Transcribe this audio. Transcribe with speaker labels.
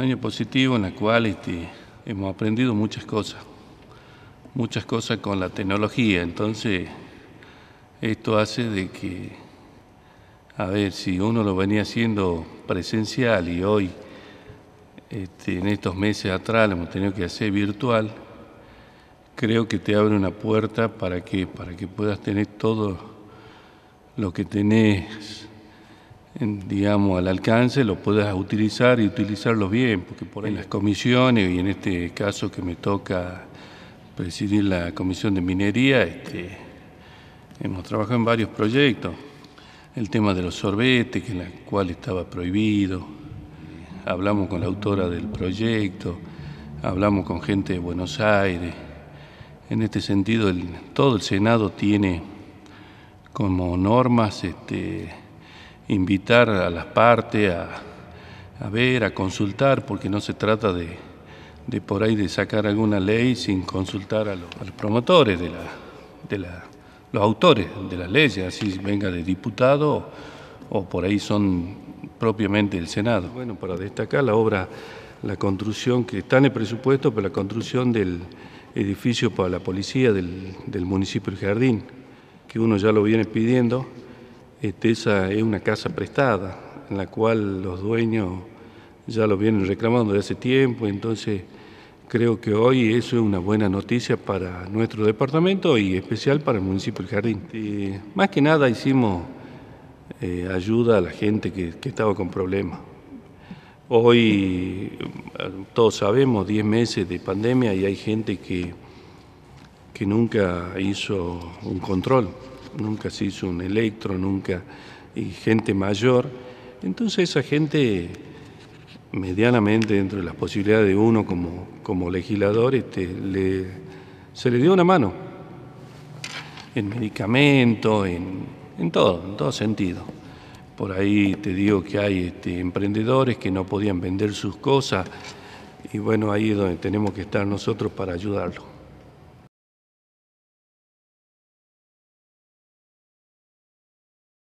Speaker 1: año positivo en el cual este, hemos aprendido muchas cosas, muchas cosas con la tecnología. Entonces, esto hace de que, a ver, si uno lo venía haciendo presencial y hoy, este, en estos meses atrás, lo hemos tenido que hacer virtual, creo que te abre una puerta para que, para que puedas tener todo lo que tenés digamos, al alcance, lo puedas utilizar y utilizarlo bien, porque por en las comisiones, y en este caso que me toca presidir la comisión de minería, este, hemos trabajado en varios proyectos. El tema de los sorbetes, que en la cual estaba prohibido, hablamos con la autora del proyecto, hablamos con gente de Buenos Aires. En este sentido, el, todo el Senado tiene como normas este, invitar a las partes a, ver, a consultar, porque no se trata de, por ahí de sacar alguna ley sin consultar a los, promotores de la, de la, los autores de las leyes, si venga de diputado o por ahí son propiamente del Senado. Bueno, para destacar la obra, la construcción que está en el presupuesto, pero la construcción del edificio para la policía del, del municipio El Jardín, que uno ya lo viene pidiendo este, esa es una casa prestada, en la cual los dueños ya lo vienen reclamando desde hace tiempo, entonces creo que hoy eso es una buena noticia para nuestro departamento y especial para el municipio del Jardín. Eh, más que nada hicimos eh, ayuda a la gente que, estaba con problemas. Hoy eh, todos sabemos 10 meses de pandemia y hay gente que, que nunca hizo un control nunca se hizo un electro, nunca, y gente mayor. Entonces esa gente, medianamente dentro de las posibilidades de uno como, como legislador, este, se le dio una mano en medicamento en, todo, en todo sentido. Por ahí te digo que hay este, emprendedores que no podían vender sus cosas y bueno, ahí es donde tenemos que estar nosotros para ayudarlos.